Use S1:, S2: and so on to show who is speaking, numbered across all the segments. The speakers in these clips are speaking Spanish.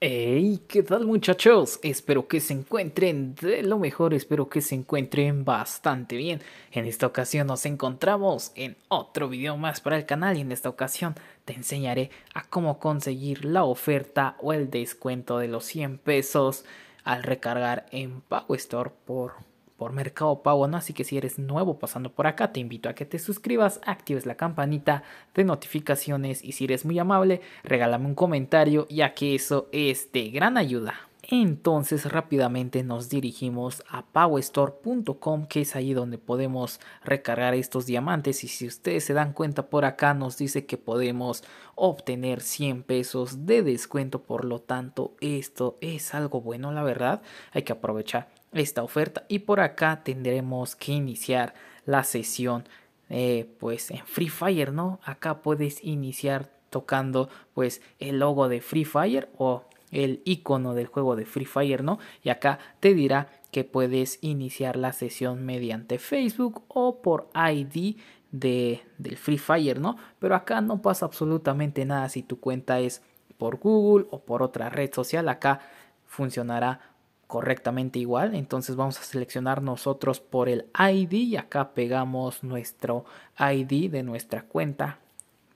S1: Hey, ¿qué tal muchachos? Espero que se encuentren de lo mejor, espero que se encuentren bastante bien. En esta ocasión nos encontramos en otro video más para el canal y en esta ocasión te enseñaré a cómo conseguir la oferta o el descuento de los 100 pesos al recargar en store por Mercado Pago, ¿no? Así que si eres nuevo pasando por acá, te invito a que te suscribas, actives la campanita de notificaciones y si eres muy amable, regálame un comentario ya que eso es de gran ayuda. Entonces rápidamente nos dirigimos a powerstore.com que es ahí donde podemos recargar estos diamantes y si ustedes se dan cuenta por acá nos dice que podemos obtener 100 pesos de descuento por lo tanto esto es algo bueno la verdad hay que aprovechar esta oferta y por acá tendremos que iniciar la sesión eh, pues en Free Fire no acá puedes iniciar tocando pues el logo de Free Fire o el icono del juego de Free Fire, ¿no? Y acá te dirá que puedes iniciar la sesión mediante Facebook o por ID del Free Fire, ¿no? Pero acá no pasa absolutamente nada si tu cuenta es por Google o por otra red social. Acá funcionará correctamente igual. Entonces vamos a seleccionar nosotros por el ID y acá pegamos nuestro ID de nuestra cuenta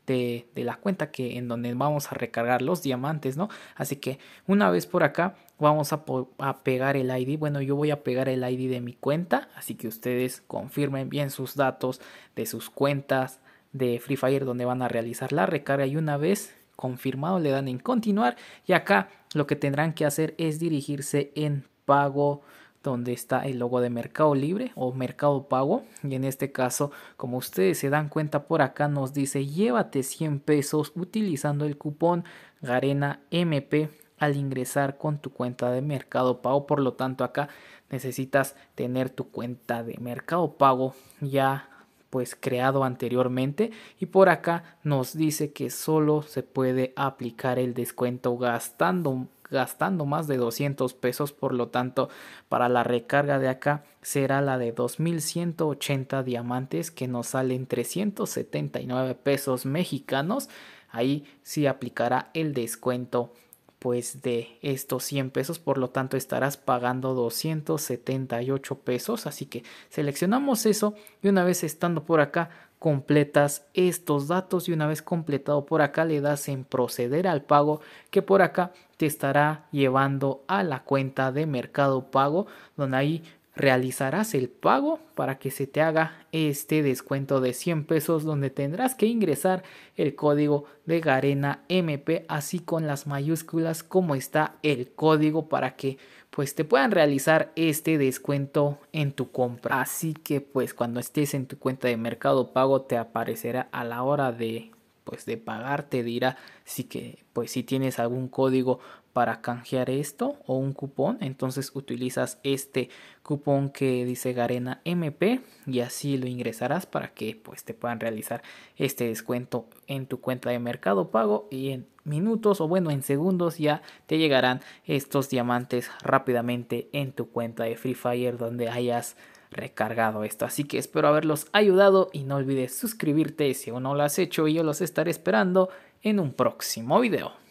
S1: de, la cuenta que en donde vamos a recargar los diamantes, ¿no? Así que una vez por acá vamos a, a, pegar el ID. Bueno, yo voy a pegar el ID de mi cuenta, así que ustedes confirmen bien sus datos de sus cuentas de Free Fire donde van a realizar la recarga y una vez confirmado le dan en continuar y acá lo que tendrán que hacer es dirigirse en pago donde está el logo de Mercado Libre o Mercado Pago. Y en este caso, como ustedes se dan cuenta por acá, nos dice llévate 100 pesos utilizando el cupón Garena MP al ingresar con tu cuenta de Mercado Pago. Por lo tanto, acá necesitas tener tu cuenta de Mercado Pago ya pues creado anteriormente y por acá nos dice que solo se puede aplicar el descuento gastando gastando más de 200 pesos, por lo tanto, para la recarga de acá será la de 2180 diamantes que nos salen 379 pesos mexicanos. Ahí sí aplicará el descuento pues de estos 100 pesos, por lo tanto estarás pagando 278 pesos, así que seleccionamos eso y una vez estando por acá completas estos datos y una vez completado por acá le das en proceder al pago que por acá te estará llevando a la cuenta de mercado pago donde ahí realizarás el pago para que se te haga este descuento de 100 pesos donde tendrás que ingresar el código de Garena MP así con las mayúsculas como está el código para que pues te puedan realizar este descuento en tu compra así que pues cuando estés en tu cuenta de mercado pago te aparecerá a la hora de pues de pagar te dirá si que pues si tienes algún código para canjear esto o un cupón entonces utilizas este cupón que dice Garena MP y así lo ingresarás para que pues te puedan realizar este descuento en tu cuenta de Mercado Pago y en minutos o bueno en segundos ya te llegarán estos diamantes rápidamente en tu cuenta de Free Fire donde hayas recargado esto. Así que espero haberlos ayudado y no olvides suscribirte si aún no lo has hecho y yo los estaré esperando en un próximo video.